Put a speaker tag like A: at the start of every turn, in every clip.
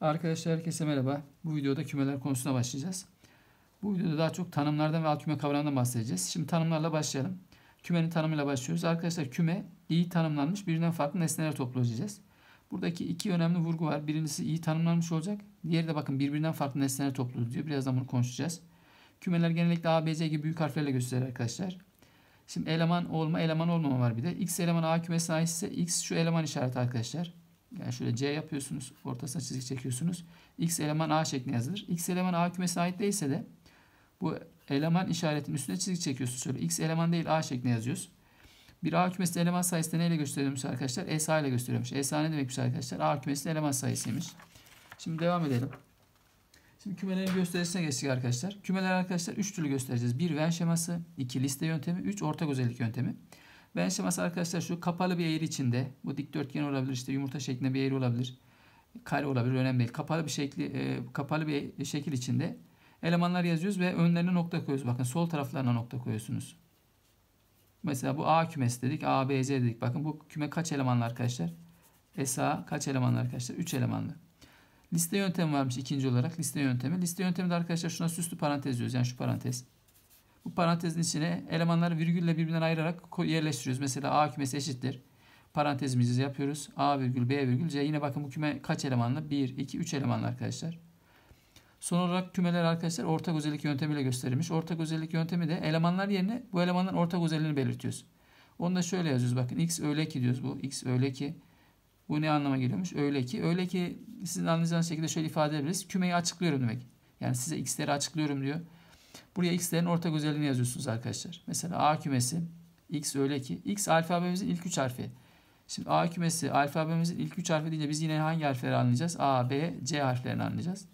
A: Arkadaşlar herkese merhaba. Bu videoda kümeler konusuna başlayacağız. Bu videoda daha çok tanımlardan ve alt küme kavramından bahsedeceğiz. Şimdi tanımlarla başlayalım. Kümenin tanımıyla başlıyoruz. Arkadaşlar küme iyi tanımlanmış birbirinden farklı nesneler toplayacağız. Buradaki iki önemli vurgu var. Birincisi iyi tanımlanmış olacak. Diğeri de bakın birbirinden farklı nesneler topluyor diyor. Birazdan bunu konuşacağız. Kümeler genellikle A, B, C gibi büyük harflerle gösterir arkadaşlar. Şimdi eleman olma, eleman olmama var bir de. X eleman A kümesine ait ise X şu eleman işareti arkadaşlar. Yani şöyle C yapıyorsunuz. Ortasına çizgi çekiyorsunuz. X eleman A şeklinde yazılır. X eleman A kümesi ait değilse de bu eleman işaretinin üstüne çizgi çekiyorsunuz. Şöyle X eleman değil A şeklinde yazıyoruz. Bir A kümesi eleman sayısı neyle gösteriyormuş arkadaşlar? E SA ile gösteriyormuş. E SA ne demekmiş arkadaşlar? A kümesi eleman sayısıymış. Şimdi devam edelim. Şimdi kümelerin gösterisine geçtik arkadaşlar. Kümeler arkadaşlar 3 türlü göstereceğiz. 1 Venn şeması, 2 liste yöntemi, 3 ortak özellik yöntemi. Ben şeması arkadaşlar şu kapalı bir eğri içinde. Bu dikdörtgen olabilir işte yumurta şeklinde bir eğri olabilir. Kare olabilir önemli değil. Kapalı bir şekli e, kapalı bir şekil içinde elemanlar yazıyoruz ve önlerine nokta koyuyoruz. Bakın sol taraflarına nokta koyuyorsunuz. Mesela bu A kümesi dedik. A, B, Z dedik. Bakın bu küme kaç elemanlı arkadaşlar? SA kaç elemanlı arkadaşlar? 3 elemanlı. Liste yöntemi varmış ikinci olarak. Liste yöntemi. Liste yöntemi de arkadaşlar şuna süslü parantez diyoruz. Yani şu parantez. Bu parantezin içine elemanları virgülle birbirinden ayırarak yerleştiriyoruz. Mesela A kümesi eşittir. Parantezimizi yapıyoruz. A virgül B virgül C. Yine bakın bu küme kaç elemanlı? 1, 2, 3 elemanlı arkadaşlar. Son olarak kümeler arkadaşlar ortak özellik yöntemiyle gösterilmiş. Ortak özellik yöntemi de elemanlar yerine bu elemanların ortak özelliğini belirtiyoruz. Onu da şöyle yazıyoruz bakın. X öyle ki diyoruz bu. X öyle ki. Bu ne anlama geliyormuş? Öyle ki. Öyle ki sizin anlayacağınız şekilde şöyle ifade edebiliriz. Kümeyi açıklıyorum demek. Yani size x'leri açıklıyorum diyor. Buraya x'lerin ortak özelliğini yazıyorsunuz arkadaşlar. Mesela A kümesi x öyle ki x alfabemizin ilk 3 harfi. Şimdi A kümesi alfabemizin ilk 3 harfi deyince biz yine hangi harfleri anlayacağız? A, B, C harflerini anlayacağız.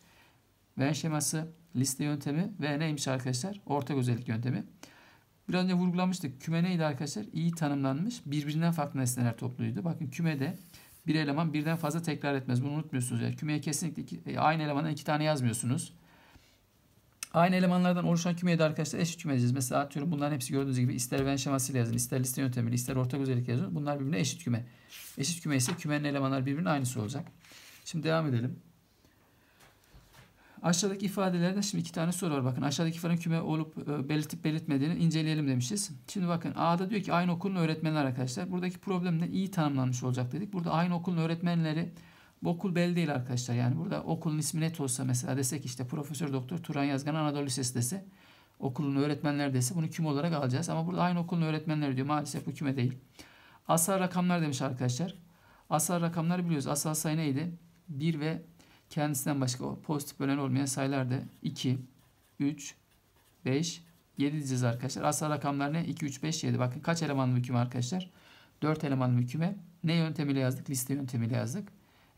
A: Venn şeması, liste yöntemi ve neymiş arkadaşlar? Ortak özellik yöntemi. Biraz önce vurgulamıştık. Küme neydi arkadaşlar? İyi tanımlanmış birbirinden farklı nesneler topluydu. Bakın kümede bir eleman birden fazla tekrar etmez. Bunu unutmuyorsunuz. Yani kümeye kesinlikle iki, e, aynı elemandan iki tane yazmıyorsunuz. Aynı elemanlardan oluşan kümeyi arkadaşlar eşit küme edeceğiz. Mesela atıyorum bunların hepsi gördüğünüz gibi ister ben şemasıyla yazın, ister liste yöntemiyle, ister ortak özellik yazın. Bunlar birbirine eşit küme. Eşit küme ise kümenin elemanlar birbirinin aynısı olacak. Şimdi devam edelim. Aşağıdaki ifadelerde şimdi iki tane soru var. Bakın aşağıdaki ifadenin küme olup e, belirtip belirtmediğini inceleyelim demişiz. Şimdi bakın A'da diyor ki aynı okulun öğretmenler arkadaşlar. Buradaki problemde iyi tanımlanmış olacak dedik. Burada aynı okulun öğretmenleri bu okul belli değil arkadaşlar. Yani burada okulun ismi net olsa mesela desek işte Profesör Doktor Turan Yazgan Anadolu Lisesi dese okulun öğretmenleri dese bunu küme olarak alacağız. Ama burada aynı okulun öğretmenleri diyor. Maalesef bu küme değil. Asal rakamlar demiş arkadaşlar. Asal rakamları biliyoruz. Asal sayı neydi? 1 ve kendisinden başka pozitif bölen olmayan sayılardı. 2, 3, 5, 7 diyeceğiz arkadaşlar. Asal rakamlar ne? 2, 3, 5, 7. Bakın kaç elemanlı bir küme arkadaşlar? 4 elemanlı bir küme. Ne yöntemiyle yazdık? Liste yöntemiyle yazdık.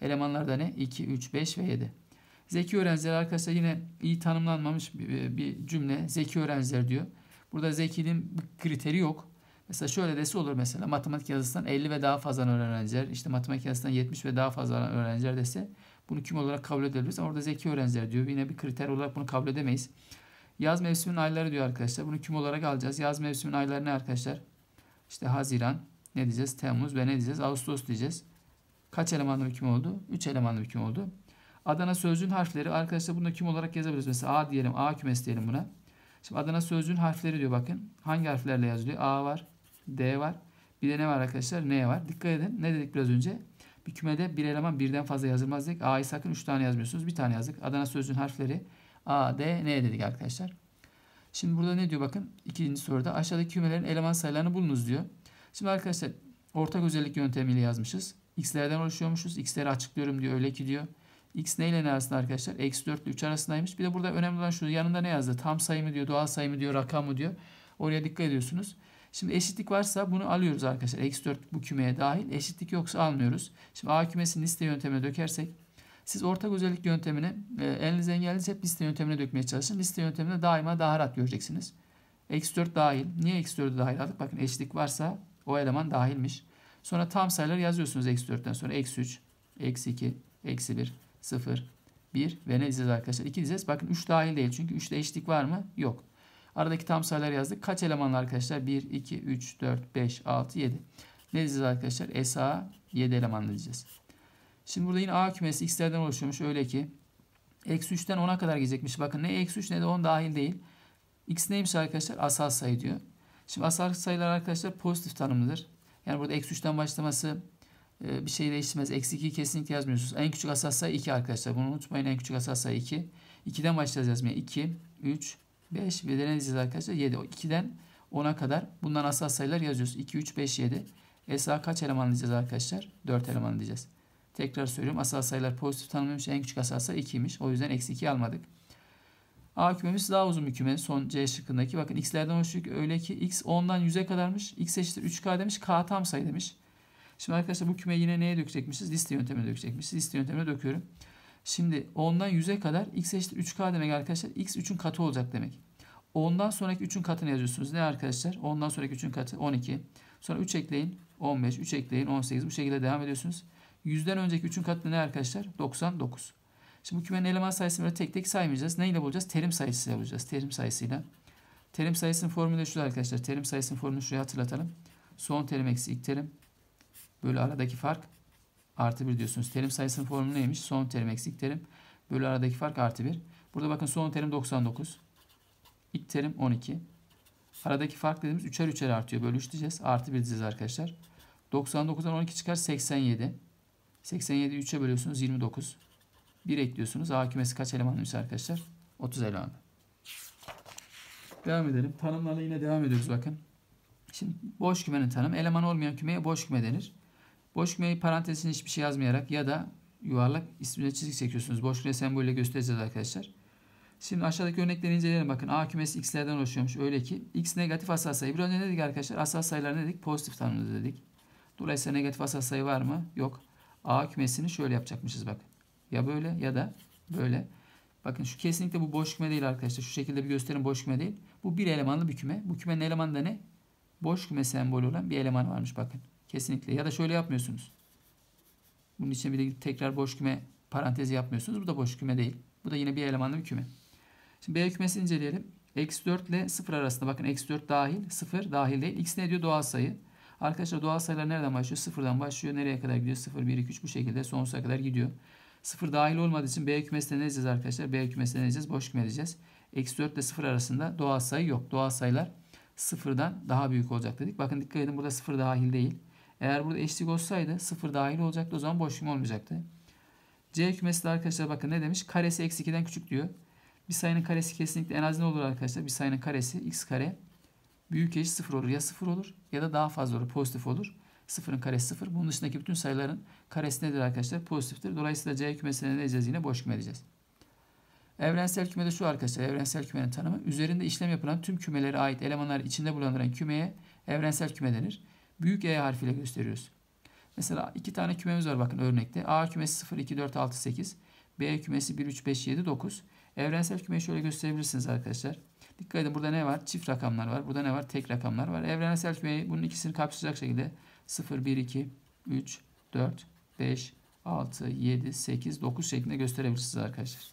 A: Elemanlar da ne? 2, 3, 5 ve 7. Zeki öğrenciler arkadaşlar yine iyi tanımlanmamış bir, cümle. Zeki öğrenciler diyor. Burada zekiliğin bir kriteri yok. Mesela şöyle dese olur mesela matematik yazısından 50 ve daha fazla öğrenciler, işte matematik yazısından 70 ve daha fazla öğrenciler dese bunu kim olarak kabul edebiliriz? Ama orada zeki öğrenciler diyor. Yine bir kriter olarak bunu kabul edemeyiz. Yaz mevsiminin ayları diyor arkadaşlar. Bunu kim olarak alacağız? Yaz mevsiminin ayları ne arkadaşlar? İşte Haziran, ne diyeceğiz? Temmuz ve ne diyeceğiz? Ağustos diyeceğiz. Kaç elemanlı bir küm oldu? 3 elemanlı bir küm oldu. Adana sözcüğün harfleri arkadaşlar bunu kim olarak yazabiliriz. Mesela A diyelim. A kümesi diyelim buna. Şimdi Adana sözcüğün harfleri diyor bakın. Hangi harflerle yazılıyor? A var. D var. Bir de ne var arkadaşlar? N var. Dikkat edin. Ne dedik biraz önce? Bir kümede bir eleman birden fazla yazılmaz dedik. A'yı sakın 3 tane yazmıyorsunuz. Bir tane yazdık. Adana sözcüğün harfleri A, D, N dedik arkadaşlar. Şimdi burada ne diyor bakın. ikinci soruda aşağıdaki kümelerin eleman sayılarını bulunuz diyor. Şimdi arkadaşlar ortak özellik yöntemiyle yazmışız x'lerden oluşuyormuşuz. x'leri açıklıyorum diyor öyle ki diyor. x neyle ne arasında arkadaşlar? Eksi 4 ile 3 arasındaymış. Bir de burada önemli olan şu yanında ne yazdı? Tam sayı mı diyor, doğal sayı mı diyor, rakam mı diyor. Oraya dikkat ediyorsunuz. Şimdi eşitlik varsa bunu alıyoruz arkadaşlar. Eksi 4 bu kümeye dahil. Eşitlik yoksa almıyoruz. Şimdi A kümesini liste yöntemine dökersek siz ortak özellik yöntemini e, elinize hep liste yöntemine dökmeye çalışın. Liste yöntemine daima daha rahat göreceksiniz. Eksi 4 dahil. Niye eksi 4'ü dahil aldık? Bakın eşitlik varsa o eleman dahilmiş. Sonra tam sayıları yazıyorsunuz eksi 4'ten sonra. Eksi 3, eksi 2, eksi 1, 0, 1 ve ne diyeceğiz arkadaşlar? 2 diyeceğiz. Bakın 3 dahil değil çünkü 3'te eşlik var mı? Yok. Aradaki tam sayılar yazdık. Kaç elemanlı arkadaşlar? 1, 2, 3, 4, 5, 6, 7. Ne diyeceğiz arkadaşlar? SA 7 elemanlı diyeceğiz. Şimdi burada yine A kümesi x'lerden oluşuyormuş. Öyle ki eksi 3'ten 10'a kadar gidecekmiş. Bakın ne eksi 3 ne de 10 dahil değil. X neymiş arkadaşlar? Asal sayı diyor. Şimdi asal sayılar arkadaşlar pozitif tanımlıdır. Yani burada eksi 3'ten başlaması e, bir şey değiştirmez. Eksi 2'yi kesinlikle yazmıyorsunuz. En küçük asal sayı 2 arkadaşlar. Bunu unutmayın. En küçük asal sayı 2. 2'den başlayacağız yazmaya. 2, 3, 5 ve de ne diyeceğiz arkadaşlar? 7. 2'den 10'a kadar. Bundan asal sayılar yazıyoruz. 2, 3, 5, 7. Esa kaç eleman diyeceğiz arkadaşlar? 4 eleman diyeceğiz. Tekrar söylüyorum. Asal sayılar pozitif tanımlamış. En küçük asal sayı 2'ymiş. O yüzden eksi 2 almadık. A kümemiz daha uzun bir küme. Son C şıkkındaki. Bakın x'lerden 13'lük öyle ki x 10'dan 100'e kadarmış. x eşittir 3k demiş. k tam sayı demiş. Şimdi arkadaşlar bu küme yine neye dökecekmişiz? Liste yöntemine dökecekmişiz. Liste yöntemine döküyorum. Şimdi 10'dan 100'e kadar x eşittir 3k demek arkadaşlar. x 3'ün katı olacak demek. 10'dan sonraki 3'ün katını yazıyorsunuz. Ne arkadaşlar? 10'dan sonraki 3'ün katı 12. Sonra 3 ekleyin 15, 3 ekleyin 18. Bu şekilde devam ediyorsunuz. 100'den önceki 3'ün katı ne arkadaşlar? 99. Şimdi bu kümenin eleman sayısını böyle tek tek saymayacağız. Neyle bulacağız? Terim sayısıyla bulacağız. Terim sayısıyla. Terim sayısının formülü de şu arkadaşlar. Terim sayısının formülü şuraya hatırlatalım. Son terim eksi ilk terim. Bölü aradaki fark artı bir diyorsunuz. Terim sayısının formülü neymiş? Son terim eksi ilk terim. Bölü aradaki fark artı bir. Burada bakın son terim 99. İlk terim 12. Aradaki fark dediğimiz 3'er 3'er artıyor. Bölü 3 diyeceğiz. Artı 1 diyeceğiz arkadaşlar. 99'dan 12 çıkar 87. 87'yi 3'e bölüyorsunuz 29. 1 ekliyorsunuz. A kümesi kaç elemanlıymış arkadaşlar? 30 elemanlı. Devam edelim. Tanımlarla yine devam ediyoruz bakın. Şimdi boş kümenin tanımı. Eleman olmayan kümeye boş küme denir. Boş kümeyi parantezine hiçbir şey yazmayarak ya da yuvarlak üstüne çizik çekiyorsunuz. Boş küme sembolüyle göstereceğiz arkadaşlar. Şimdi aşağıdaki örnekleri inceleyelim. Bakın A kümesi x'lerden oluşuyormuş. Öyle ki x negatif asal sayı. Bir önce ne dedik arkadaşlar? Asal sayılar ne dedik? Pozitif tanımlı dedik. Dolayısıyla negatif asal sayı var mı? Yok. A kümesini şöyle yapacakmışız bakın. Ya böyle ya da böyle. Bakın şu kesinlikle bu boş küme değil arkadaşlar. Şu şekilde bir gösterin boş küme değil. Bu bir elemanlı bir küme. Bu kümenin elemanı da ne? Boş küme sembolü olan bir eleman varmış bakın. Kesinlikle. Ya da şöyle yapmıyorsunuz. Bunun için bir de tekrar boş küme parantezi yapmıyorsunuz. Bu da boş küme değil. Bu da yine bir elemanlı bir küme. Şimdi B kümesini inceleyelim. X4 ile 0 arasında. Bakın X4 dahil, 0 dahil değil. X ne diyor? Doğal sayı. Arkadaşlar doğal sayılar nereden başlıyor? Sıfırdan başlıyor. Nereye kadar gidiyor? 0, 1, 2, 3 bu şekilde sonsuza kadar gidiyor. 0 dahil olmadığı için B kümesine ne diyeceğiz arkadaşlar? B kümesine ne diyeceğiz? Boş küme diyeceğiz. Eksi 4 ile 0 arasında doğal sayı yok. Doğal sayılar 0'dan daha büyük olacak dedik. Bakın dikkat edin burada 0 dahil değil. Eğer burada eşlik olsaydı 0 dahil olacaktı. O zaman boş küme olmayacaktı. C kümesi de arkadaşlar bakın ne demiş? Karesi eksi 2'den küçük diyor. Bir sayının karesi kesinlikle en az ne olur arkadaşlar? Bir sayının karesi x kare büyük eşit 0 olur. Ya 0 olur ya da daha fazla olur. Pozitif olur. Sıfırın karesi sıfır. Bunun dışındaki bütün sayıların karesi nedir arkadaşlar? Pozitiftir. Dolayısıyla C kümesine ne edeceğiz Yine boş küme edeceğiz. Evrensel kümede şu arkadaşlar. Evrensel kümenin tanımı üzerinde işlem yapılan tüm kümelere ait elemanlar içinde bulunan kümeye evrensel küme denir. Büyük E harfiyle gösteriyoruz. Mesela iki tane kümemiz var bakın örnekte. A kümesi 0, 2, 4, 6, 8. B kümesi 1, 3, 5, 7, 9. Evrensel kümeyi şöyle gösterebilirsiniz arkadaşlar. Dikkat edin burada ne var? Çift rakamlar var. Burada ne var? Tek rakamlar var. Evrensel kümeyi bunun ikisini kapsayacak şekilde 0, 1, 2, 3, 4, 5, 6, 7, 8, 9 şeklinde gösterebilirsiniz arkadaşlar.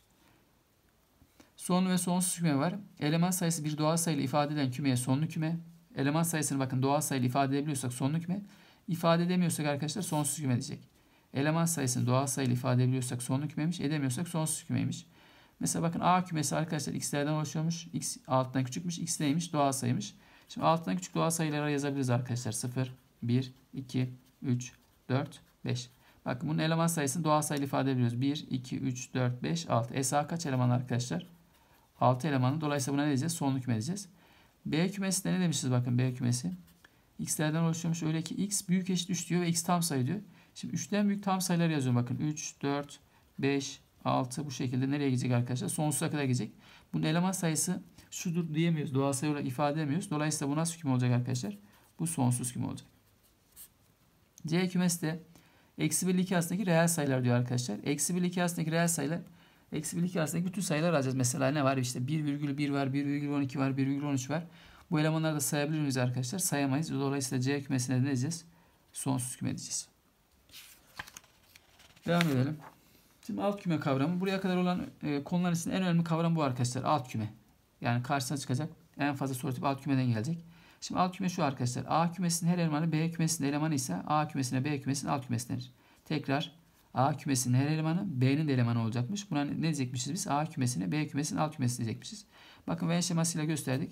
A: Son ve sonsuz küme var. Eleman sayısı bir doğal sayı ile ifade eden kümeye sonlu küme. Eleman sayısını bakın doğal sayı ile ifade edebiliyorsak sonlu küme. İfade edemiyorsak arkadaşlar sonsuz küme diyecek. Eleman sayısını doğal sayı ile ifade edebiliyorsak sonlu kümemiş. Edemiyorsak sonsuz kümeymiş. Mesela bakın A kümesi arkadaşlar x'lerden oluşuyormuş. X alttan küçükmüş. X neymiş? Doğal sayıymış. Şimdi alttan küçük doğal sayıları yazabiliriz arkadaşlar. 0, 1, 2, 3, 4, 5. Bakın bunun eleman sayısını doğal sayı ifade ediyoruz. 1, 2, 3, 4, 5, 6. ESA kaç eleman arkadaşlar? 6 elemanı. Dolayısıyla buna ne diyeceğiz? Sonlu küme diyeceğiz. B kümesi de ne demişiz bakın B kümesi. X'lerden oluşuyormuş. Öyle ki X büyük eşit 3 diyor ve X tam sayı diyor. Şimdi 3'ten büyük tam sayılar yazıyorum bakın. 3, 4, 5, 6 bu şekilde nereye gidecek arkadaşlar? Sonsuza kadar gidecek. Bunun eleman sayısı şudur diyemiyoruz. Doğal sayı olarak ifade edemiyoruz. Dolayısıyla bu nasıl küme olacak arkadaşlar? Bu sonsuz küme olacak. C kümesi de eksi 1 ile 2 arasındaki reel sayılar diyor arkadaşlar. Eksi 1 ile 2 arasındaki reel sayılar eksi 1 ile 2 arasındaki bütün sayılar alacağız. Mesela ne var? işte virgül 1,1 var, virgül 1,12 var, virgül 1,13 var. Bu elemanları da sayabilir miyiz arkadaşlar? Sayamayız. Dolayısıyla C kümesine ne edeceğiz Sonsuz küme edeceğiz Devam edelim. Şimdi alt küme kavramı. Buraya kadar olan e, konular için en önemli kavram bu arkadaşlar. Alt küme. Yani karşısına çıkacak. En fazla soru tipi alt kümeden gelecek. Şimdi alt küme şu arkadaşlar. A kümesinin her elemanı B kümesinin elemanı ise A kümesine B kümesinin alt kümesi denir. Tekrar A kümesinin her elemanı B'nin de elemanı olacakmış. Buna ne diyecekmişiz biz? A kümesine B kümesinin alt kümesi diyecekmişiz. Bakın Venn şemasıyla gösterdik.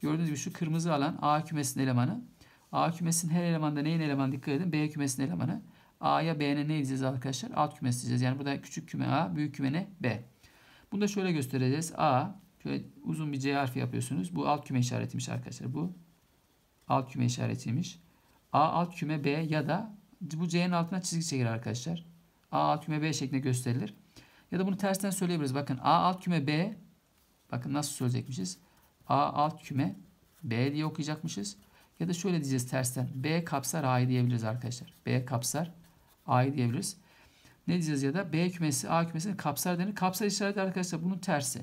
A: Gördüğünüz gibi şu kırmızı alan A kümesinin elemanı. A kümesinin her elemanda neyin elemanı dikkat edin? B kümesinin elemanı. A'ya B'ne ne diyeceğiz arkadaşlar? Alt kümesi diyeceğiz. Yani burada küçük küme A, büyük küme ne? B. Bunu da şöyle göstereceğiz. A, şöyle uzun bir C harfi yapıyorsunuz. Bu alt küme işaretiymiş arkadaşlar. Bu Alt küme işaretiymiş. A alt küme B ya da bu C'nin altına çizgi çekilir arkadaşlar. A alt küme B şeklinde gösterilir. Ya da bunu tersten söyleyebiliriz. Bakın A alt küme B. Bakın nasıl söyleyecekmişiz. A alt küme B diye okuyacakmışız. Ya da şöyle diyeceğiz tersten. B kapsar A'yı diyebiliriz arkadaşlar. B kapsar A'yı diyebiliriz. Ne diyeceğiz ya da B kümesi A kümesini kapsar denir. Kapsar işareti arkadaşlar bunun tersi.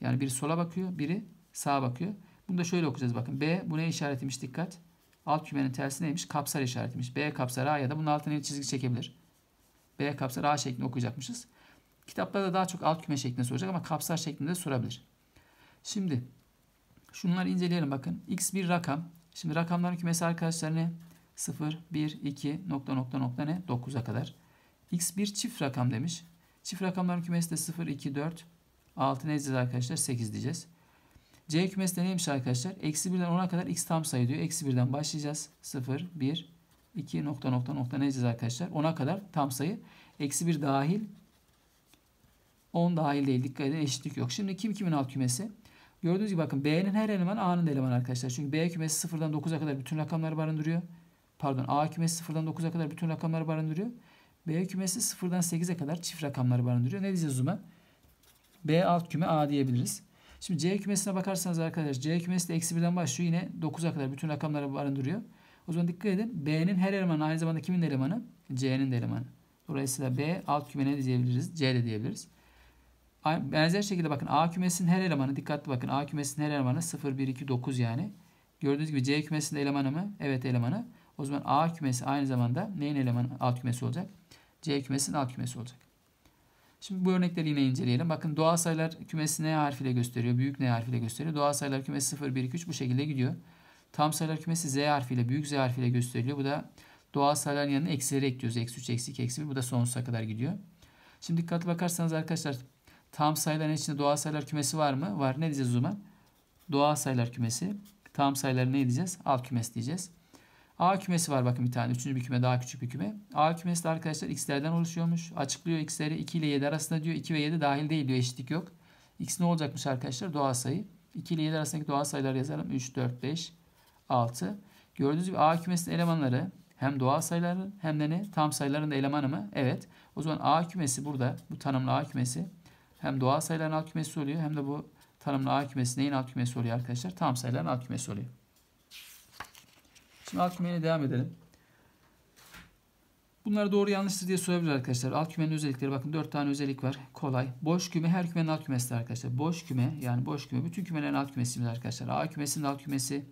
A: Yani biri sola bakıyor, biri sağa bakıyor. Bunu da şöyle okuyacağız bakın. B bu ne işaretiymiş dikkat. Alt kümenin tersi neymiş? Kapsar işaretiymiş. B kapsar A ya da bunun altına bir çizgi çekebilir. B kapsar A şeklinde okuyacakmışız. Kitaplarda daha çok alt küme şeklinde soracak ama kapsar şeklinde de sorabilir. Şimdi şunları inceleyelim bakın. X bir rakam. Şimdi rakamların kümesi arkadaşlar ne? 0, 1, 2, nokta nokta nokta ne? 9'a kadar. X bir çift rakam demiş. Çift rakamların kümesi de 0, 2, 4, 6 ne diyeceğiz arkadaşlar? 8 diyeceğiz. C kümesi de neymiş arkadaşlar? Eksi 1'den 10'a kadar x tam sayı diyor. Eksi 1'den başlayacağız. 0, 1, 2 nokta nokta nokta ne diyeceğiz arkadaşlar? 10'a kadar tam sayı. Eksi 1 dahil. 10 dahil değil. Dikkat edin eşitlik yok. Şimdi kim kimin alt kümesi? Gördüğünüz gibi bakın B'nin her elemanı A'nın elemanı arkadaşlar. Çünkü B kümesi 0'dan 9'a kadar bütün rakamları barındırıyor. Pardon A kümesi 0'dan 9'a kadar bütün rakamları barındırıyor. B kümesi 0'dan 8'e kadar çift rakamları barındırıyor. Ne diyeceğiz o zaman? B alt küme A diyebiliriz. Şimdi C kümesine bakarsanız arkadaşlar C kümesi de eksi birden başlıyor. Yine 9'a kadar bütün rakamları barındırıyor. O zaman dikkat edin. B'nin her elemanı aynı zamanda kimin elemanı? C'nin de elemanı. Dolayısıyla B alt küme ne diyebiliriz? C de diyebiliriz. Benzer şekilde bakın A kümesinin her elemanı dikkatli bakın. A kümesinin her elemanı 0, 1, 2, 9 yani. Gördüğünüz gibi C kümesinde elemanı mı? Evet elemanı. O zaman A kümesi aynı zamanda neyin elemanı? Alt kümesi olacak. C kümesinin alt kümesi olacak. Şimdi bu örnekleri yine inceleyelim. Bakın doğal sayılar kümesi N harfiyle gösteriyor. Büyük N harfiyle gösteriyor. Doğal sayılar kümesi 0, 1, 2, 3 bu şekilde gidiyor. Tam sayılar kümesi Z harfiyle, büyük Z harfiyle gösteriliyor. Bu da doğal sayıların yanına eksileri ekliyoruz. Eksi 3, eksi 2, eksi 1. Bu da sonsuza kadar gidiyor. Şimdi dikkatli bakarsanız arkadaşlar tam sayıların içinde doğal sayılar kümesi var mı? Var. Ne diyeceğiz o zaman? Doğal sayılar kümesi. Tam sayıları ne diyeceğiz? Alt kümesi diyeceğiz. A kümesi var bakın bir tane. Üçüncü bir küme daha küçük bir küme. A kümesi de arkadaşlar x'lerden oluşuyormuş. Açıklıyor x'leri 2 ile 7 arasında diyor. 2 ve 7 dahil değil diyor eşitlik yok. X ne olacakmış arkadaşlar? Doğal sayı. 2 ile 7 arasındaki doğal sayılar yazalım. 3, 4, 5, 6. Gördüğünüz gibi A kümesinin elemanları hem doğal sayıların hem de ne? Tam sayıların da elemanı mı? Evet. O zaman A kümesi burada. Bu tanımlı A kümesi. Hem doğal sayıların alt kümesi oluyor hem de bu tanımlı A kümesi neyin alt kümesi oluyor arkadaşlar? Tam sayıların alt kümesi oluyor. Şimdi alt kümeye devam edelim. Bunları doğru yanlıştır diye sorabilir arkadaşlar. Alt kümenin özellikleri bakın 4 tane özellik var. Kolay. Boş küme her kümenin alt kümesidir arkadaşlar. Boş küme yani boş küme bütün kümelerin alt kümesidir arkadaşlar. A kümesinin alt kümesi,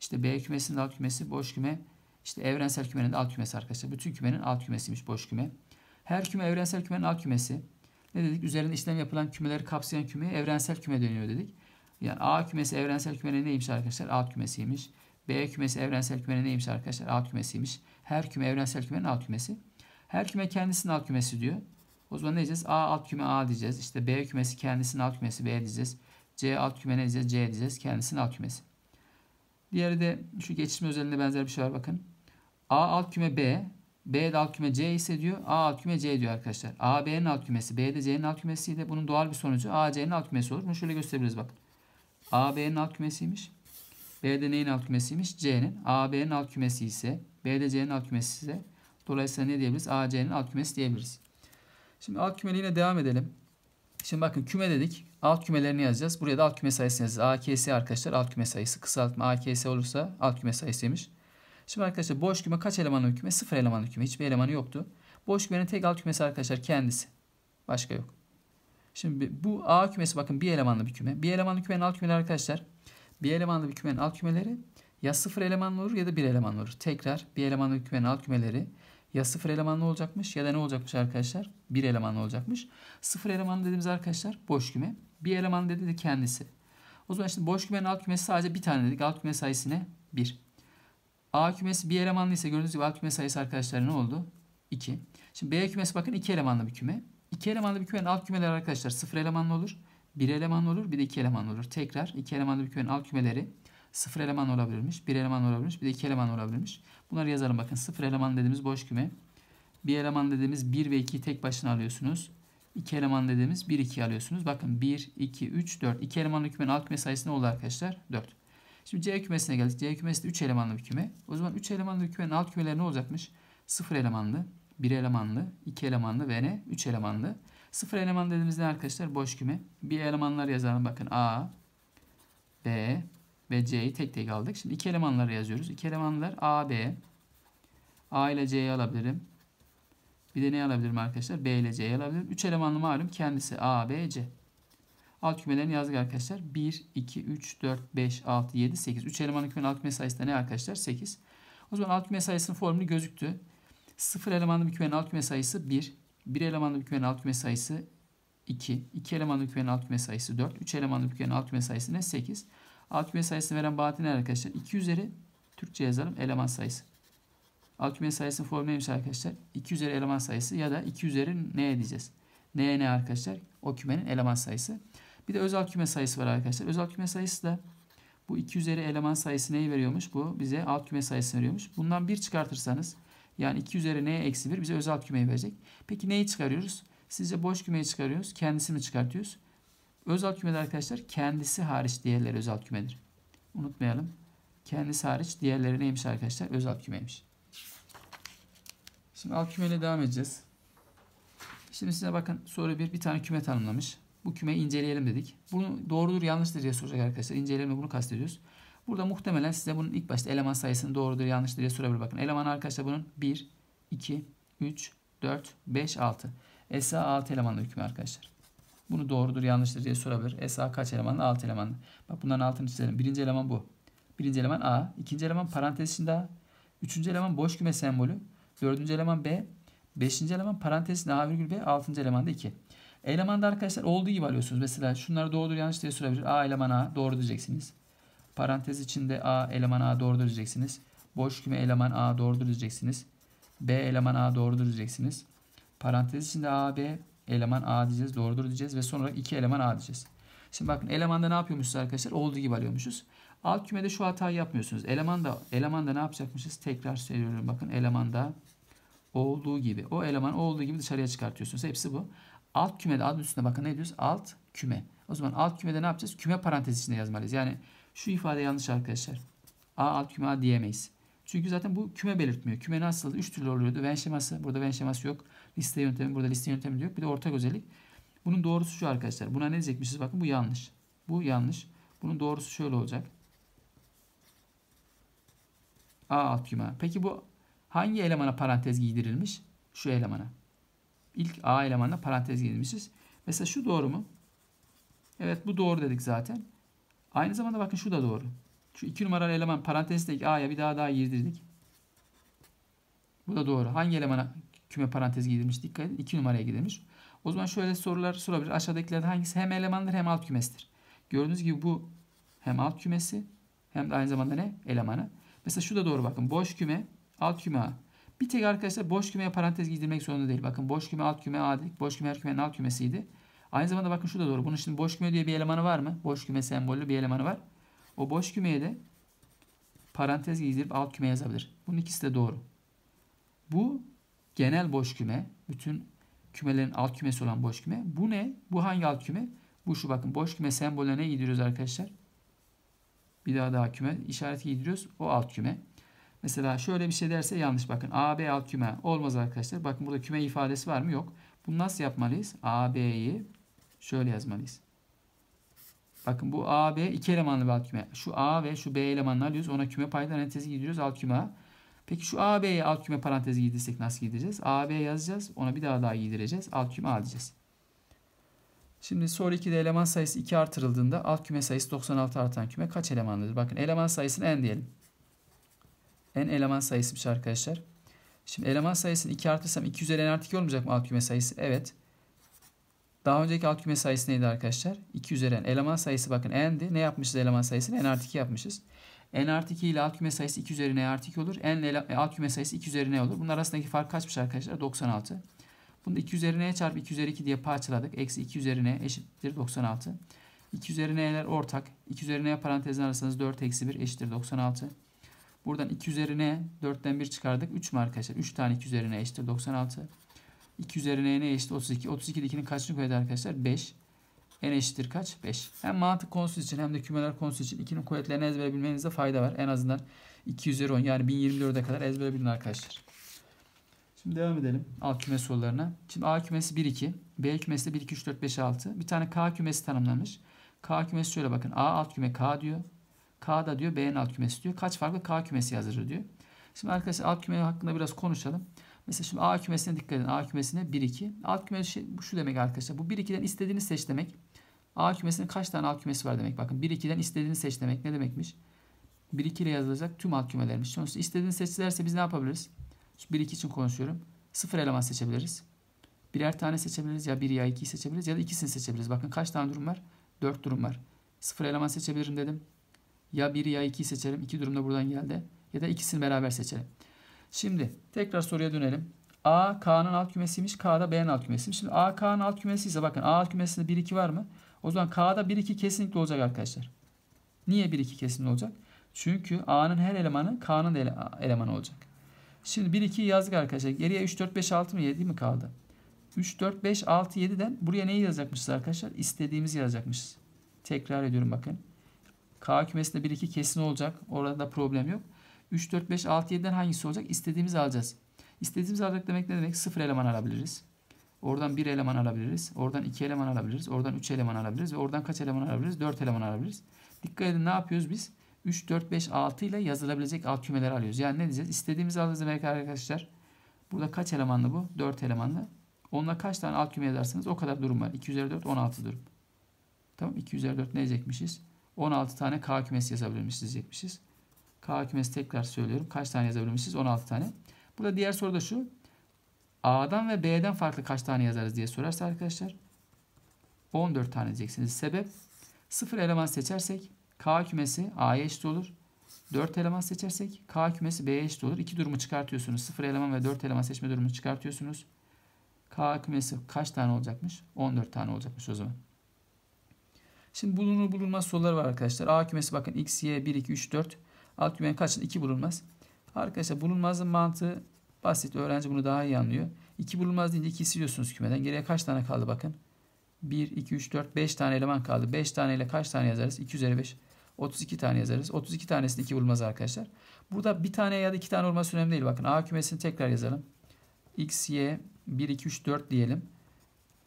A: işte B kümesinin alt kümesi, boş küme, işte evrensel kümenin alt kümesi arkadaşlar. Bütün kümenin alt kümesiymiş boş küme. Her küme evrensel kümenin alt kümesi. Ne dedik? Üzerinde işlem yapılan kümeleri kapsayan küme evrensel küme deniyor dedik. Yani A kümesi evrensel kümenin neymiş arkadaşlar? Alt kümesiymiş. B kümesi evrensel kümenin neymiş arkadaşlar? Alt kümesiymiş. Her küme evrensel kümenin alt kümesi. Her küme kendisinin alt kümesi diyor. O zaman ne diyeceğiz? A alt küme A diyeceğiz. İşte B kümesi kendisinin alt kümesi B diyeceğiz. C alt küme ne diyeceğiz? C diyeceğiz. Kendisinin alt kümesi. Diğeri de şu geçişme özelliğine benzer bir şey var bakın. A alt küme B. B de alt küme C ise diyor. A alt küme C diyor arkadaşlar. A B'nin alt kümesi. B de C'nin alt kümesiydi. Bunun doğal bir sonucu A C'nin alt kümesi olur. Bunu şöyle gösterebiliriz bakın. A B'nin alt kümesiymiş. B'de neyin alt kümesiymiş? C'nin. A, B'nin alt kümesi ise B'de C'nin alt kümesi ise dolayısıyla ne diyebiliriz? A, C'nin alt kümesi diyebiliriz. Şimdi alt kümeliğine devam edelim. Şimdi bakın küme dedik. Alt kümelerini yazacağız. Buraya da alt küme sayısı yazacağız. A K S arkadaşlar alt küme sayısı. Kısaltma A K S olursa alt küme sayısıymış. Şimdi arkadaşlar boş küme kaç elemanlı küme? Sıfır elemanlı küme. Hiçbir elemanı yoktu. Boş kümenin tek alt kümesi arkadaşlar kendisi. Başka yok. Şimdi bu A kümesi bakın bir elemanlı bir küme. Bir elemanlı kümenin alt kümeleri arkadaşlar bir elemanlı bir kümenin alt kümeleri ya sıfır elemanlı olur ya da bir elemanlı olur. Tekrar bir elemanlı bir kümenin alt kümeleri ya sıfır elemanlı olacakmış ya da ne olacakmış arkadaşlar? Bir elemanlı olacakmış. Sıfır elemanlı dediğimiz arkadaşlar boş küme. Bir elemanlı dedi de kendisi. O zaman şimdi boş kümenin alt kümesi sadece bir tane dedik. Alt küme sayısı ne? 1. A kümesi bir elemanlı ise gördüğünüz gibi alt küme sayısı arkadaşlar ne oldu? 2. Şimdi B kümesi bakın iki elemanlı bir küme. İki elemanlı bir kümenin alt kümeleri arkadaşlar sıfır elemanlı olur bir eleman olur bir de iki eleman olur. Tekrar iki elemanlı bir köyün alt kümeleri sıfır eleman olabilirmiş, bir eleman olabilirmiş, bir de iki eleman olabilirmiş. Bunları yazalım bakın. Sıfır eleman dediğimiz boş küme. Bir eleman dediğimiz 1 ve 2'yi tek başına alıyorsunuz. 2 eleman dediğimiz 1 2 alıyorsunuz. Bakın 1 2 3 4. 2 elemanlı kümenin alt küme sayısı ne oldu arkadaşlar? 4. Şimdi C kümesine geldik. C kümesi de 3 elemanlı bir küme. O zaman 3 elemanlı bir kümenin alt kümeleri ne olacakmış? 0 elemanlı, 1 elemanlı, 2 elemanlı ve ne? 3 elemanlı. Sıfır eleman dediğimizde arkadaşlar boş küme. Bir elemanlar yazalım bakın. A, B ve C'yi tek tek aldık. Şimdi iki elemanları yazıyoruz. İki elemanlar A, B. A ile C'yi alabilirim. Bir de ne alabilirim arkadaşlar? B ile C'yi alabilirim. Üç elemanlı malum kendisi A, B, C. Alt kümelerini yazdık arkadaşlar. 1, 2, 3, 4, 5, 6, 7, 8. 3 elemanlı kümenin alt küme sayısı da ne arkadaşlar? 8. O zaman alt küme sayısının formülü gözüktü. 0 elemanlı bir kümenin alt küme sayısı 1. 1 elemanlı bir kümenin alt küme sayısı 2. 2 elemanlı bir kümenin alt küme sayısı 4. 3 elemanlı bir kümenin alt küme sayısı ne? 8. Alt küme sayısını veren Bahattin arkadaşlar 2 üzeri Türkçe yazalım eleman sayısı. Alt küme sayısının formülü neymiş arkadaşlar? 2 üzeri eleman sayısı ya da 2 üzeri ne diyeceğiz? Neye ne arkadaşlar? O kümenin eleman sayısı. Bir de özel küme sayısı var arkadaşlar. Özel küme sayısı da bu 2 üzeri eleman sayısı neyi veriyormuş? Bu bize alt küme sayısını veriyormuş. Bundan 1 çıkartırsanız yani 2 üzeri n eksi 1 bize özel kümeyi verecek. Peki neyi çıkarıyoruz? Sizce boş kümeyi çıkarıyoruz. Kendisini çıkartıyoruz. Özel kümede arkadaşlar kendisi hariç diğerleri özel kümedir. Unutmayalım. Kendisi hariç diğerleri neymiş arkadaşlar? Özel kümeymiş. Şimdi alt kümeyle devam edeceğiz. Şimdi size bakın soru bir bir tane küme tanımlamış. Bu kümeyi inceleyelim dedik. Bunu doğrudur yanlıştır diye soracak arkadaşlar. İnceleyelim bunu kastediyoruz. Burada muhtemelen size bunun ilk başta eleman sayısını doğrudur yanlıştır diye sorabilir. Bakın eleman arkadaşlar bunun 1, 2, 3, 4, 5, 6. SA 6 elemanlı hükmü arkadaşlar. Bunu doğrudur yanlıştır diye sorabilir. SA kaç elemanlı? 6 elemanlı. Bak bunların altını çizelim. Birinci eleman bu. Birinci eleman A. ikinci eleman parantez içinde A. Üçüncü eleman boş küme sembolü. Dördüncü eleman B. Beşinci eleman parantez içinde A virgül B. Altıncı eleman da 2. Elemanda arkadaşlar olduğu gibi alıyorsunuz. Mesela şunları doğrudur yanlış diye sorabilir. A eleman A doğru diyeceksiniz. Parantez içinde A eleman A doğru dizeceksiniz. Boş küme eleman A doğrudur diyeceksiniz. B eleman A doğru dizeceksiniz. Parantez içinde A, B eleman A diyeceğiz. Doğrudur diyeceğiz ve son olarak 2 eleman A diyeceğiz. Şimdi bakın elemanda ne yapıyormuşuz arkadaşlar? Olduğu gibi alıyormuşuz. Alt kümede şu hatayı yapmıyorsunuz. Elemanda, elemanda ne yapacakmışız? Tekrar söylüyorum. Bakın elemanda olduğu gibi. O eleman olduğu gibi dışarıya çıkartıyorsunuz. Hepsi bu. Alt kümede adın üstüne bakın ne diyoruz? Alt küme. O zaman alt kümede ne yapacağız? Küme parantez içinde yazmalıyız. Yani şu ifade yanlış arkadaşlar. A alt küme A diyemeyiz. Çünkü zaten bu küme belirtmiyor. Küme nasıl? Üç türlü oluyordu. venn şeması. Burada venn şeması yok. Liste yöntemi. Burada liste yöntemi yok. Bir de ortak özellik. Bunun doğrusu şu arkadaşlar. Buna ne diyecekmişiz? Bakın bu yanlış. Bu yanlış. Bunun doğrusu şöyle olacak. A alt küme. Peki bu hangi elemana parantez giydirilmiş? Şu elemana. İlk A elemanına parantez giydirmişiz. Mesela şu doğru mu? Evet bu doğru dedik zaten. Aynı zamanda bakın şu da doğru. Şu 2 numaralı eleman parantezindeki A'ya bir daha daha girdirdik. Bu da doğru. Hangi elemana küme parantez giydirmiş? Dikkat edin. 2 numaraya gidilmiş. O zaman şöyle sorular sorabilir. Aşağıdakilerden hangisi hem elemandır hem alt kümesidir? Gördüğünüz gibi bu hem alt kümesi hem de aynı zamanda ne? Elemanı. Mesela şu da doğru bakın. Boş küme, alt küme A. Bir tek arkadaşlar boş kümeye parantez giydirmek zorunda değil. Bakın boş küme, alt küme adik. Boş küme her kümenin alt kümesiydi. Aynı zamanda bakın şu da doğru. Bunun şimdi boş küme diye bir elemanı var mı? Boş küme sembollü bir elemanı var. O boş kümeye de parantez giydirip alt küme yazabilir. Bunun ikisi de doğru. Bu genel boş küme. Bütün kümelerin alt kümesi olan boş küme. Bu ne? Bu hangi alt küme? Bu şu bakın boş küme sembollerine giydiriyoruz arkadaşlar. Bir daha daha küme işareti giydiriyoruz. O alt küme. Mesela şöyle bir şey derse yanlış bakın. A, B alt küme olmaz arkadaşlar. Bakın burada küme ifadesi var mı? Yok. Bunu nasıl yapmalıyız? A, B'yi Şöyle yazmalıyız. Bakın bu A, B iki elemanlı bir alt küme. Şu A ve şu B elemanını alıyoruz. Ona küme payda parantezi gidiyoruz. Alt küme Peki şu A, B'ye alt küme parantezi giydirsek nasıl giydireceğiz? A, B yazacağız. Ona bir daha daha giydireceğiz. Alt küme A diyeceğiz. Şimdi soru 2'de eleman sayısı 2 artırıldığında alt küme sayısı 96 artan küme kaç elemanlıdır? Bakın eleman sayısını n diyelim. n eleman sayısıymış arkadaşlar. Şimdi eleman sayısını 2 artırsam 200 üzeri n artı olmayacak mı alt küme sayısı? Evet. Daha önceki alt küme sayısı neydi arkadaşlar? 2 üzeri n. Eleman sayısı bakın n'di. Ne yapmışız eleman sayısını? n artı 2 yapmışız. n artı 2 ile alt küme sayısı 2 üzeri n artı 2 olur. n ile e, alt küme sayısı 2 üzeri n olur. Bunun arasındaki fark kaçmış arkadaşlar? 96. Bunu 2 üzeri n çarpı 2 üzeri 2 diye parçaladık. Eksi 2 üzeri n eşittir 96. 2 üzeri n'ler ortak. 2 üzeri n parantezin arasınız 4 eksi 1 eşittir 96. Buradan 2 üzeri n 4'ten 1 çıkardık. 3 mi arkadaşlar? 3 tane 2 üzeri n eşittir 96. 2 üzerine n eşit 32. 32 de 2'nin kaçını kuvveti arkadaşlar? 5. n eşittir kaç? 5. Hem mantık konusu için hem de kümeler konusu için 2'nin kuvvetlerini ezbere fayda var. En azından 2 üzeri 10 yani 1024'e kadar ezbere arkadaşlar. Şimdi devam edelim alt küme sorularına. Şimdi A kümesi 1 2, B kümesi de 1 2 3 4 5 6. Bir tane K kümesi tanımlanmış. K kümesi şöyle bakın. A alt küme K diyor. K da diyor B'nin alt kümesi diyor. Kaç farklı K kümesi yazdırır diyor. Şimdi arkadaşlar alt küme hakkında biraz konuşalım. Mesela şimdi A kümesine dikkat edin. A kümesine 1, 2. A kümesi şey, şu demek arkadaşlar. Bu 1, 2'den istediğini seç demek. A kümesinin kaç tane A kümesi var demek. Bakın 1, 2'den istediğini seç demek. Ne demekmiş? 1, 2 ile yazılacak tüm alt kümelermiş. Sonuçta istediğini seçtilerse biz ne yapabiliriz? Şu 1, 2 için konuşuyorum. 0 eleman seçebiliriz. Birer tane seçebiliriz. Ya 1 ya 2'yi seçebiliriz ya da ikisini seçebiliriz. Bakın kaç tane durum var? 4 durum var. 0 eleman seçebilirim dedim. Ya 1 ya 2'yi seçerim. 2 durum da buradan geldi. Ya da ikisini beraber seçerim. Şimdi tekrar soruya dönelim. A K'nın alt kümesiymiş. K'da B'nin alt kümesiymiş. Şimdi A K'nın alt kümesi ise bakın A alt kümesinde 1 2 var mı? O zaman K'da 1 2 kesinlikle olacak arkadaşlar. Niye 1 2 kesinlikle olacak? Çünkü A'nın her elemanı K'nın ele elemanı olacak. Şimdi 1 2 yazdık arkadaşlar. Geriye 3 4 5 6 mı 7 mi kaldı? 3 4 5 6 7'den buraya neyi yazacakmışız arkadaşlar? İstediğimizi yazacakmışız. Tekrar ediyorum bakın. K kümesinde 1 2 kesin olacak. Orada da problem yok. 3, 4, 5, 6, 7'den hangisi olacak? İstediğimizi alacağız. İstediğimiz alacak demek ne demek? 0 eleman alabiliriz. Oradan 1 eleman alabiliriz. Oradan 2 eleman alabiliriz. Oradan 3 eleman alabiliriz. Ve oradan kaç eleman alabiliriz? 4 eleman alabiliriz. Dikkat edin ne yapıyoruz biz? 3, 4, 5, 6 ile yazılabilecek alt kümeleri alıyoruz. Yani ne diyeceğiz? İstediğimizi alacağız demek arkadaşlar. Burada kaç elemanlı bu? 4 elemanlı. Onunla kaç tane alt küme ederseniz o kadar durum var. 2 üzeri 4, 16 durum. Tamam 2 üzeri 4 ne diyecekmişiz? 16 tane K kümesi yazabilirmişiz diyecekmişiz. K kümesi tekrar söylüyorum. Kaç tane yazabilmişsiniz? 16 tane. Burada diğer soru da şu. A'dan ve B'den farklı kaç tane yazarız diye sorarsa arkadaşlar 14 tane diyeceksiniz. Sebep sıfır eleman seçersek K kümesi A'ya eşit olur. 4 eleman seçersek K kümesi B'ye eşit olur. İki durumu çıkartıyorsunuz. 0 eleman ve 4 eleman seçme durumunu çıkartıyorsunuz. K kümesi kaç tane olacakmış? 14 tane olacakmış o zaman. Şimdi bulunur bulunmaz sorular var arkadaşlar. A kümesi bakın x, y, 1, 2, 3, 4. Alt güven kaçın? 2 bulunmaz. Arkadaşlar bulunmazın mantığı basit. Öğrenci bunu daha iyi anlıyor. 2 bulunmaz deyince 2'yi siliyorsunuz kümeden. Geriye kaç tane kaldı bakın. 1, 2, 3, 4, 5 tane eleman kaldı. 5 taneyle kaç tane yazarız? 2 üzeri 5. 32 tane yazarız. 32 tanesini 2 bulmaz arkadaşlar. Burada bir tane ya da iki tane olması önemli değil. Bakın A kümesini tekrar yazalım. X, Y, 1, 2, 3, 4 diyelim.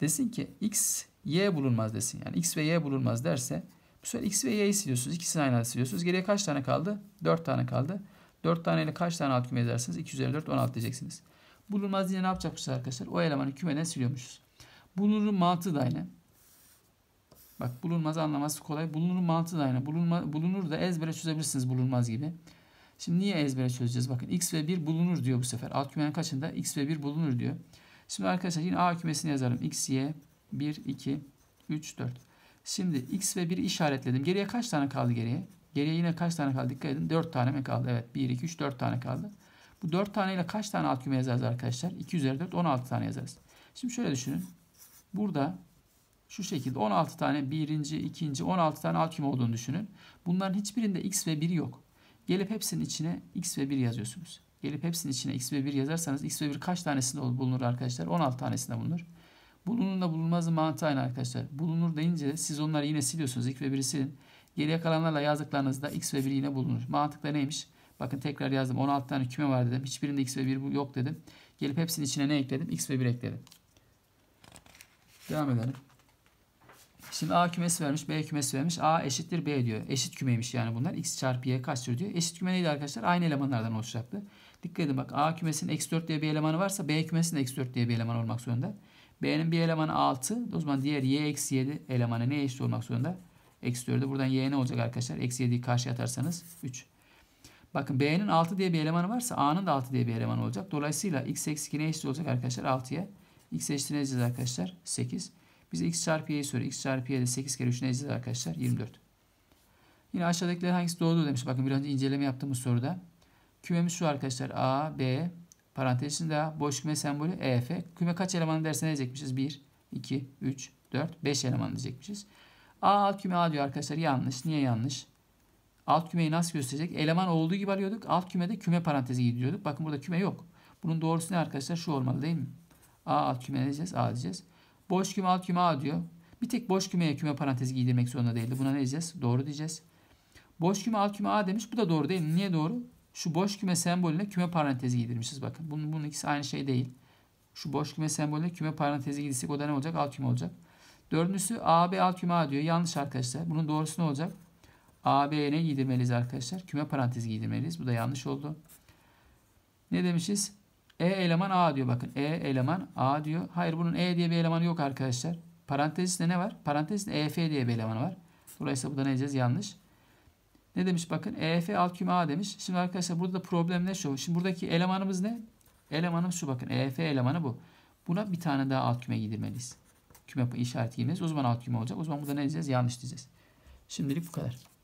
A: Desin ki X, Y bulunmaz desin. Yani X ve Y bulunmaz derse bu sefer x ve y'yi siliyorsunuz. İkisini aynı anda siliyorsunuz. Geriye kaç tane kaldı? 4 tane kaldı. 4 tane ile kaç tane alt küme yazarsınız? 2 üzeri 16 diyeceksiniz. Bulunmaz yine ne yapacakmışız arkadaşlar? O elemanı kümeden siliyormuşuz. Bulunur mantığı da aynı. Bak bulunmaz anlaması kolay. Bulunur mantığı da aynı. Bulunma, bulunur da ezbere çözebilirsiniz bulunmaz gibi. Şimdi niye ezbere çözeceğiz? Bakın x ve 1 bulunur diyor bu sefer. Alt kümenin kaçında? x ve 1 bulunur diyor. Şimdi arkadaşlar yine a kümesini yazarım. x, y, 1, 2, 3, 4. Şimdi x ve 1'i işaretledim. Geriye kaç tane kaldı geriye? Geriye yine kaç tane kaldı? Dikkat edin. 4 tane mi kaldı? Evet. 1, 2, 3, 4 tane kaldı. Bu 4 taneyle kaç tane alt küme yazarız arkadaşlar? 2 üzeri 4, 16 tane yazarız. Şimdi şöyle düşünün. Burada şu şekilde 16 tane birinci, ikinci, 16 tane alt küme olduğunu düşünün. Bunların hiçbirinde x ve 1 yok. Gelip hepsinin içine x ve 1 yazıyorsunuz. Gelip hepsinin içine x ve 1 yazarsanız x ve 1 kaç tanesinde bulunur arkadaşlar? 16 tanesinde bulunur. Bulunun da bulunmazı mantığı aynı arkadaşlar. Bulunur deyince siz onları yine siliyorsunuz. İlk ve biri silin. Geriye kalanlarla yazdıklarınızda x ve 1 yine bulunur. Mantıkla neymiş? Bakın tekrar yazdım. 16 tane küme var dedim. Hiçbirinde x ve 1 yok dedim. Gelip hepsinin içine ne ekledim? x ve 1 ekledim. Devam edelim. Şimdi A kümesi vermiş, B kümesi vermiş. A eşittir B diyor. Eşit kümeymiş yani bunlar. X çarpı Y kaçtır diyor. Eşit küme neydi arkadaşlar? Aynı elemanlardan oluşacaktı. Dikkat edin bak A kümesinin X4 diye bir elemanı varsa B kümesinin X4 diye bir eleman olmak zorunda. B'nin bir elemanı 6. O zaman diğer y eksi 7 elemanı neye eşit olmak zorunda? Eksi 4'ü. Buradan y ne olacak arkadaşlar? Eksi 7'yi karşıya atarsanız 3. Bakın B'nin 6 diye bir elemanı varsa A'nın da 6 diye bir elemanı olacak. Dolayısıyla x eksi 2 ne eşit olacak arkadaşlar? 6'ya. x eşitleneceğiz arkadaşlar? 8. Bize x çarpı y'yi soruyor. x çarpı y'de 8 kere 3 ne eşitleneceğiz arkadaşlar? 24. Yine aşağıdakiler hangisi doğru demiş. Bakın bir önce inceleme yaptığımız soruda. Kümemiz şu arkadaşlar. A, B, Parantez içinde Boş küme sembolü EF. Küme kaç elemanlı dersine diyecekmişiz? 1, 2, 3, 4, 5 elemanlı diyecekmişiz. A alt küme A diyor arkadaşlar. Yanlış. Niye yanlış? Alt kümeyi nasıl gösterecek? Eleman olduğu gibi alıyorduk. Alt kümede küme parantezi gidiyorduk. Bakın burada küme yok. Bunun doğrusu ne arkadaşlar? Şu olmalı değil mi? A alt küme ne diyeceğiz? A diyeceğiz. Boş küme alt küme A diyor. Bir tek boş kümeye küme parantezi giydirmek zorunda değildi. Buna ne diyeceğiz? Doğru diyeceğiz. Boş küme alt küme A demiş. Bu da doğru değil mi? Niye doğru? Şu boş küme sembolüne küme parantezi giydirmişiz bakın. Bunun, bunun ikisi aynı şey değil. Şu boş küme sembolüne küme parantezi giydirsek o da ne olacak? Alt küme olacak. Dördüncüsü AB alt küme A diyor. Yanlış arkadaşlar. Bunun doğrusu ne olacak? AB'ye ne giydirmeliyiz arkadaşlar? Küme parantezi giydirmeliyiz. Bu da yanlış oldu. Ne demişiz? E eleman A diyor bakın. E eleman A diyor. Hayır bunun E diye bir elemanı yok arkadaşlar. Parantez ne var? Parantez içinde EF diye bir elemanı var. Dolayısıyla bu da ne diyeceğiz? Yanlış. Ne demiş bakın? EF alt küme A demiş. Şimdi arkadaşlar burada da problem ne şu? Şimdi buradaki elemanımız ne? Elemanım şu bakın. EF elemanı bu. Buna bir tane daha alt küme giydirmeliyiz. Küme işareti giymeliyiz. O zaman alt küme olacak. O zaman burada ne diyeceğiz? Yanlış diyeceğiz. Şimdilik bu kadar.